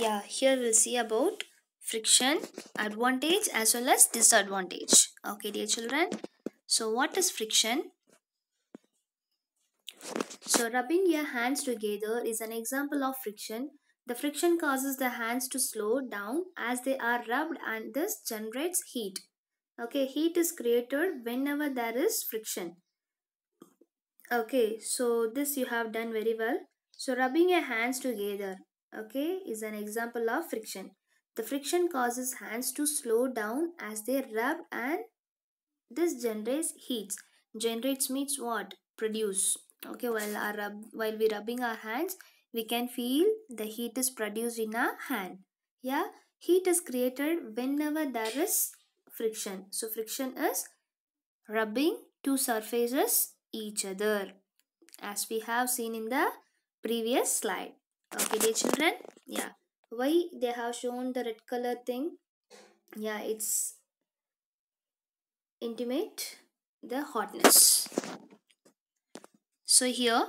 yeah here we'll see about friction advantage as well as disadvantage okay dear children so what is friction so rubbing your hands together is an example of friction the friction causes the hands to slow down as they are rubbed and this generates heat okay heat is created whenever there is friction okay so this you have done very well so rubbing your hands together okay is an example of friction the friction causes hands to slow down as they rub and this generates heat. generates means what produce okay while our rub, while we rubbing our hands we can feel the heat is produced in our hand yeah heat is created whenever there is friction so friction is rubbing two surfaces each other as we have seen in the previous slide okay dear children yeah why they have shown the red color thing yeah it's intimate the hotness so here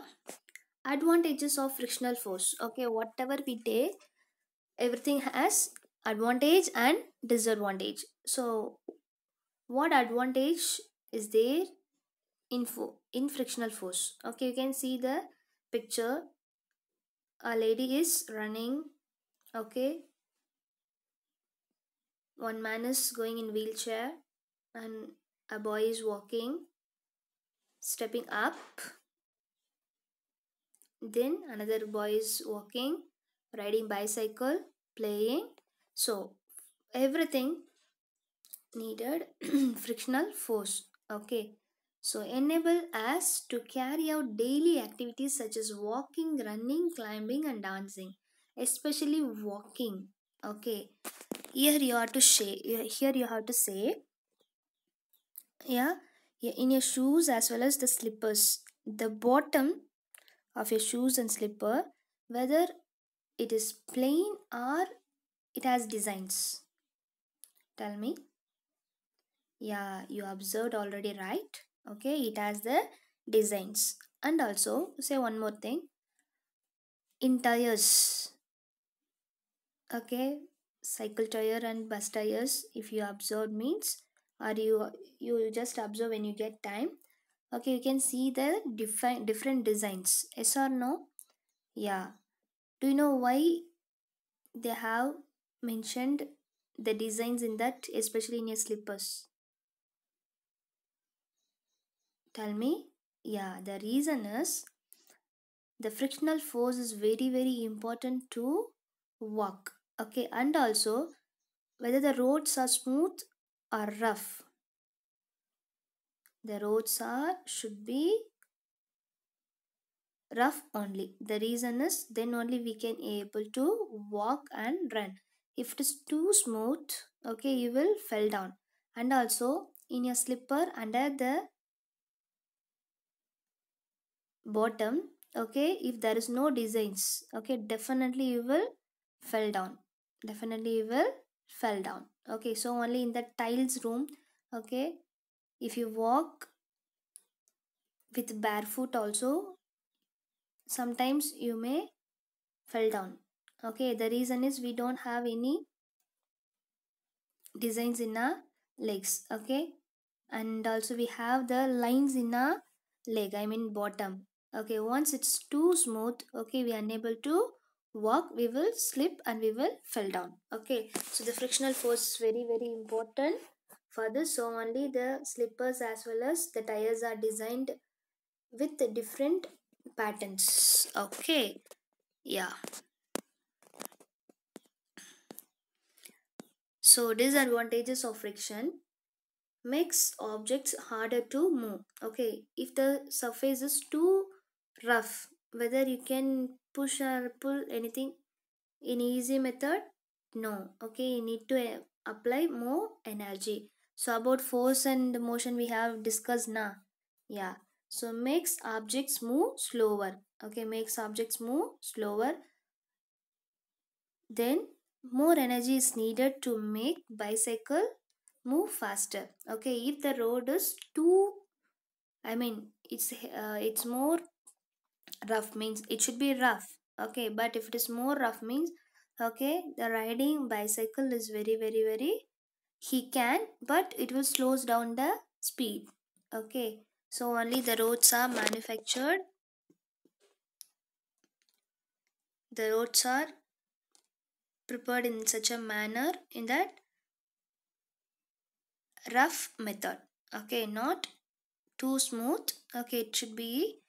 advantages of frictional force okay whatever we take everything has advantage and disadvantage so what advantage is there in, in frictional force okay you can see the picture a lady is running okay one man is going in wheelchair and a boy is walking stepping up then another boy is walking riding bicycle playing so everything needed frictional force okay so enable us to carry out daily activities such as walking, running, climbing and dancing, especially walking. Okay, here you have to say, here you have to say, yeah, in your shoes as well as the slippers, the bottom of your shoes and slipper, whether it is plain or it has designs. Tell me. Yeah, you observed already, right? okay it has the designs and also say one more thing in tires okay cycle tire and bus tires if you observe means or you you just observe when you get time okay you can see the different different designs yes or no yeah do you know why they have mentioned the designs in that especially in your slippers Tell me? Yeah, the reason is the frictional force is very very important to walk. Okay, and also whether the roads are smooth or rough. The roads are should be rough only. The reason is then only we can able to walk and run. If it is too smooth, okay, you will fell down. And also in your slipper under the bottom okay if there is no designs okay definitely you will fell down definitely you will fell down okay so only in the tiles room okay if you walk with barefoot also sometimes you may fell down okay the reason is we don't have any designs in our legs okay and also we have the lines in our leg i mean bottom okay once it's too smooth okay we are unable to walk we will slip and we will fall down okay so the frictional force is very very important for this so only the slippers as well as the tires are designed with different patterns okay yeah so disadvantages of friction makes objects harder to move okay if the surface is too rough whether you can push or pull anything in easy method no okay you need to eh, apply more energy so about force and motion we have discussed now yeah so makes objects move slower okay makes objects move slower then more energy is needed to make bicycle move faster okay if the road is too i mean it's uh, it's more rough means it should be rough okay but if it is more rough means okay the riding bicycle is very very very he can but it will slows down the speed okay so only the roads are manufactured the roads are prepared in such a manner in that rough method okay not too smooth okay it should be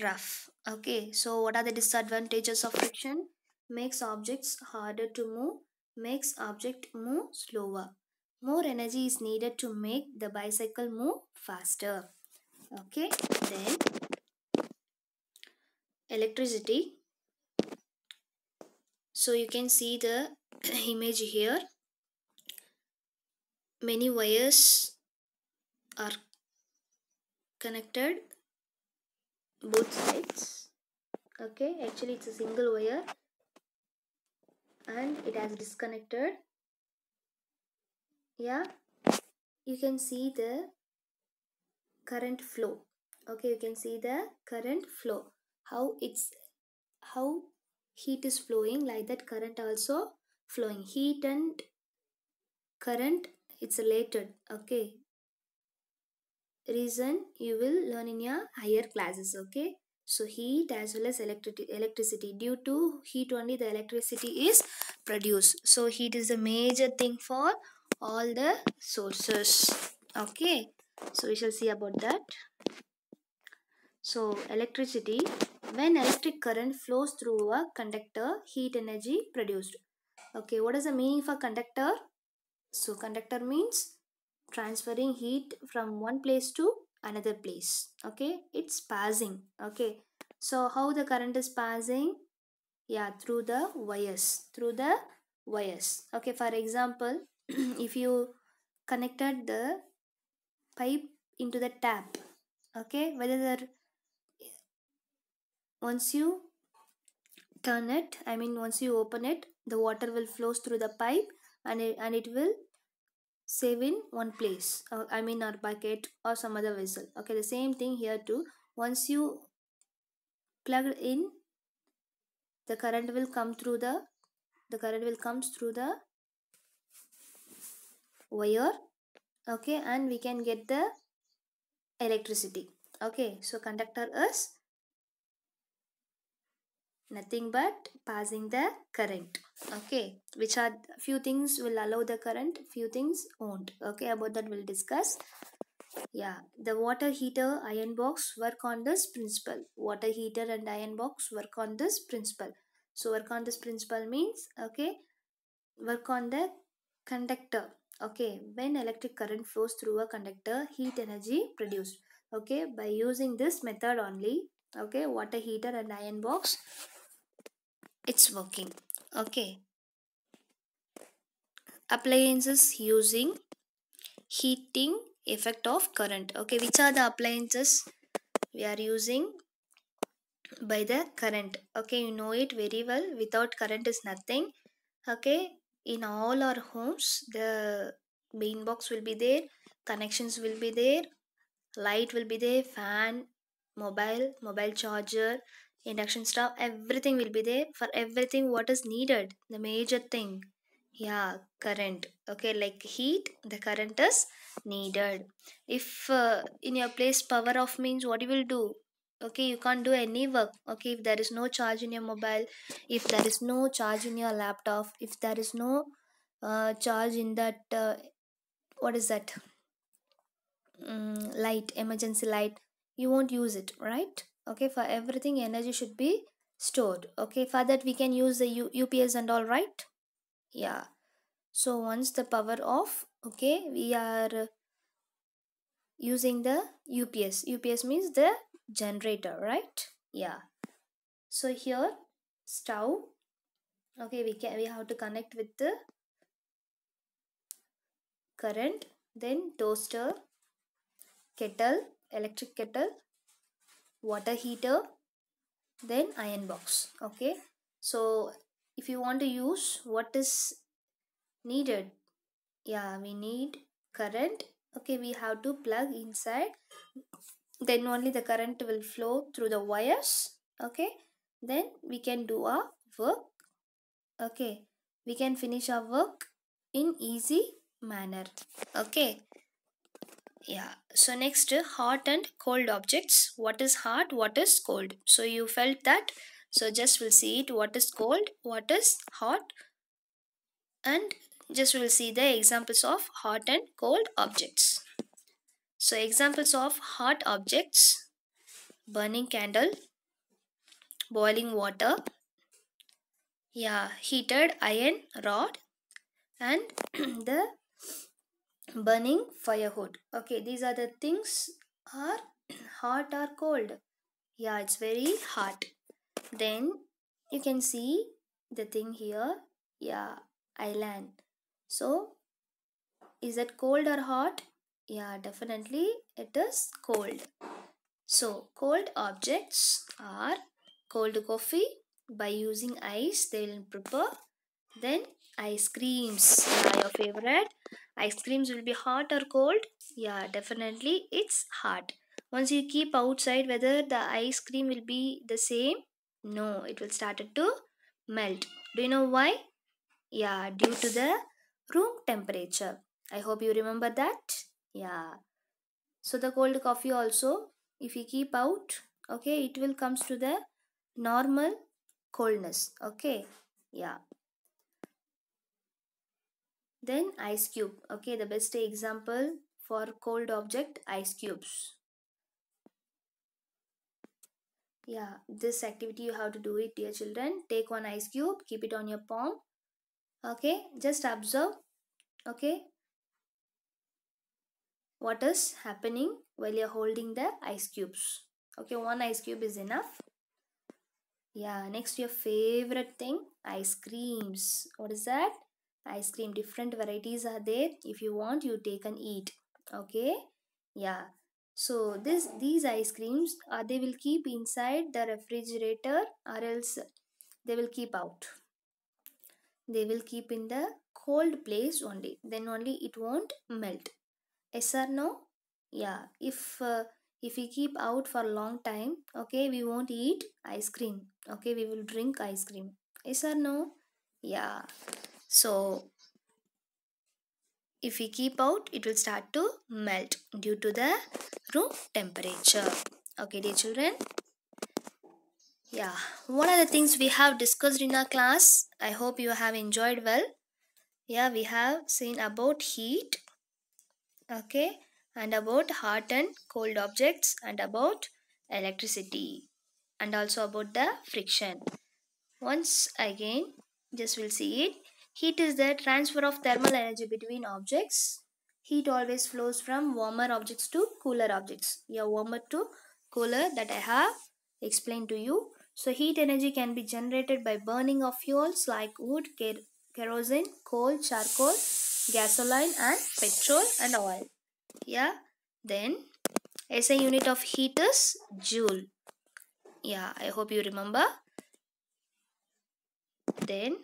rough okay so what are the disadvantages of friction makes objects harder to move makes object move slower more energy is needed to make the bicycle move faster okay then electricity so you can see the image here many wires are connected both sides okay actually it's a single wire and it has disconnected yeah you can see the current flow okay you can see the current flow how it's how heat is flowing like that current also flowing heat and current it's related okay reason you will learn in your higher classes okay so heat as well as electricity electricity due to heat only the electricity is produced so heat is the major thing for all the sources okay so we shall see about that so electricity when electric current flows through a conductor heat energy produced okay what is the meaning for conductor so conductor means transferring heat from one place to another place okay it's passing okay so how the current is passing yeah through the wires through the wires okay for example if you connected the pipe into the tap okay whether the once you turn it i mean once you open it the water will flows through the pipe and it, and it will save in one place uh, i mean our bucket or some other vessel okay the same thing here too once you plug in the current will come through the the current will comes through the wire okay and we can get the electricity okay so conductor is nothing but passing the current okay which are few things will allow the current few things won't okay about that we'll discuss yeah the water heater iron box work on this principle water heater and iron box work on this principle so work on this principle means okay work on the conductor okay when electric current flows through a conductor heat energy produced okay by using this method only okay water heater and iron box it's working okay appliances using heating effect of current okay which are the appliances we are using by the current okay you know it very well without current is nothing okay in all our homes the main box will be there connections will be there light will be there fan mobile mobile charger induction stove everything will be there for everything what is needed the major thing yeah current okay like heat the current is needed if uh, in your place power off means what you will do okay you can't do any work okay if there is no charge in your mobile if there is no charge in your laptop if there is no uh, charge in that uh, what is that um, light emergency light you won't use it right okay for everything energy should be stored okay for that we can use the U ups and all right yeah so once the power off okay we are using the ups ups means the generator right yeah so here stove okay we can we have to connect with the current then toaster kettle electric kettle water heater then iron box okay so if you want to use what is needed yeah we need current okay we have to plug inside then only the current will flow through the wires okay then we can do our work okay we can finish our work in easy manner okay yeah so next hot and cold objects what is hot what is cold so you felt that so just we'll see it what is cold what is hot and just we'll see the examples of hot and cold objects so examples of hot objects burning candle boiling water yeah heated iron rod and the burning firewood okay these are the things are hot or cold yeah it's very hot then you can see the thing here yeah island so is it cold or hot yeah definitely it is cold so cold objects are cold coffee by using ice they will prepare then ice creams your favorite. Ice creams will be hot or cold? Yeah, definitely it's hot. Once you keep outside, whether the ice cream will be the same? No, it will start to melt. Do you know why? Yeah, due to the room temperature. I hope you remember that. Yeah. So the cold coffee also, if you keep out, okay, it will comes to the normal coldness. Okay. Yeah. Then ice cube. Okay, the best example for cold object ice cubes. Yeah, this activity you have to do it dear children. Take one ice cube, keep it on your palm. Okay, just observe. Okay. What is happening while you're holding the ice cubes. Okay, one ice cube is enough. Yeah, next your favorite thing, ice creams. What is that? ice cream different varieties are there if you want you take and eat okay yeah so this these ice creams uh, they will keep inside the refrigerator or else they will keep out they will keep in the cold place only then only it won't melt yes or no yeah if uh, if we keep out for long time okay we won't eat ice cream okay we will drink ice cream yes or no yeah so if we keep out, it will start to melt due to the room temperature. Okay, dear children. Yeah, what are the things we have discussed in our class? I hope you have enjoyed well. Yeah, we have seen about heat. Okay, and about hot and cold objects and about electricity and also about the friction. Once again, just we'll see it Heat is the transfer of thermal energy between objects. Heat always flows from warmer objects to cooler objects. Your warmer to cooler that I have explained to you. So heat energy can be generated by burning of fuels like wood, ker kerosene, coal, charcoal, gasoline and petrol and oil. Yeah. Then SI unit of heat is joule. Yeah, I hope you remember. Then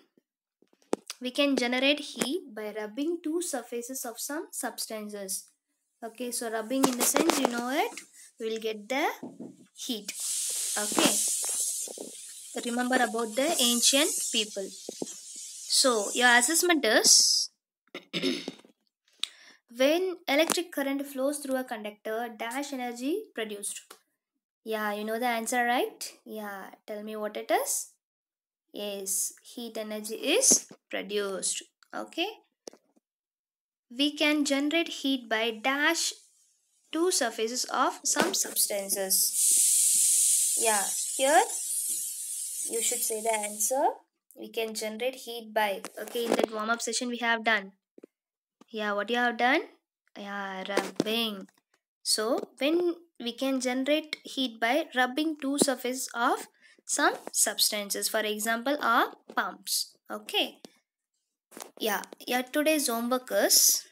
we can generate heat by rubbing two surfaces of some substances okay so rubbing in the sense you know it we'll get the heat okay remember about the ancient people so your assessment is when electric current flows through a conductor dash energy produced yeah you know the answer right yeah tell me what it is is heat energy is produced. Okay. We can generate heat by dash two surfaces of some substances. Yeah, here you should say the answer. We can generate heat by. Okay, in that warm-up session we have done. Yeah, what you have done? Yeah, rubbing. So, when we can generate heat by rubbing two surfaces of some substances. For example, are pumps. Okay. Yeah. Yeah. Today's homework is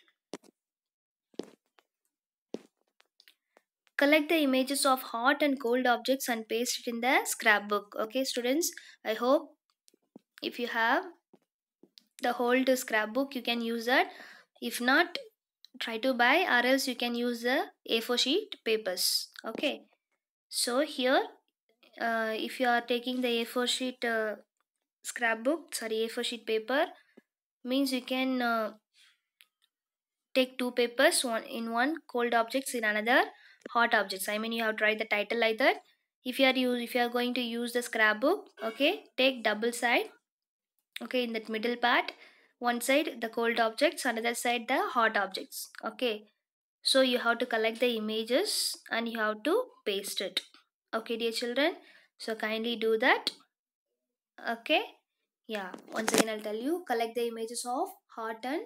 collect the images of hot and cold objects and paste it in the scrapbook. Okay, students. I hope if you have the whole scrapbook, you can use that. If not, try to buy or else you can use the A4 sheet papers. Okay. So here uh, if you are taking the A4 sheet uh, scrapbook, sorry, A4 sheet paper, means you can uh, take two papers, one in one, cold objects in another, hot objects. I mean, you have to write the title either. If you are use, if you are going to use the scrapbook, okay, take double side, okay, in that middle part, one side the cold objects, another side the hot objects, okay. So you have to collect the images and you have to paste it okay dear children so kindly do that okay yeah once again i'll tell you collect the images of hot and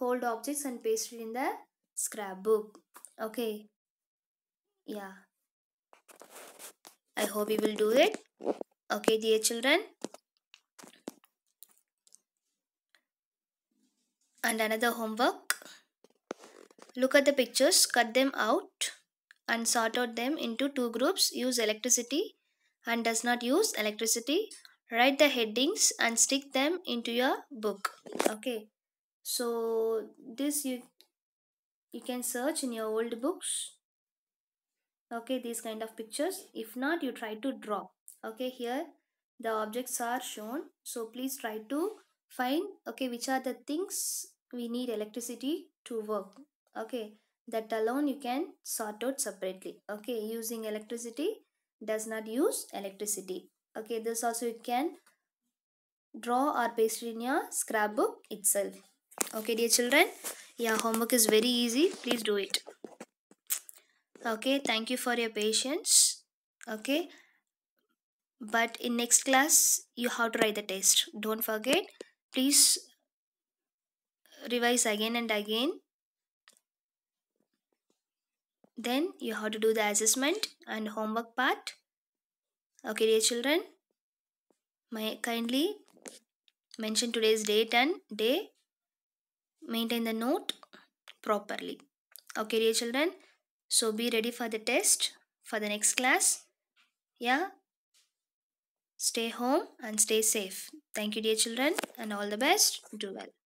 cold objects and paste it in the scrapbook okay yeah i hope you will do it okay dear children and another homework look at the pictures cut them out and sorted them into two groups use electricity and does not use electricity. Write the headings and stick them into your book. Okay. So this you you can search in your old books. Okay, these kind of pictures. If not, you try to draw. Okay, here the objects are shown. So please try to find okay which are the things we need electricity to work. Okay that alone you can sort out separately okay using electricity does not use electricity okay this also you can draw or paste in your scrapbook itself okay dear children your homework is very easy please do it okay thank you for your patience okay but in next class you have to write the test don't forget please revise again and again then you have to do the assessment and homework part. Okay dear children, my kindly mention today's date and day. Maintain the note properly. Okay dear children, so be ready for the test for the next class. Yeah. Stay home and stay safe. Thank you dear children and all the best. Do well.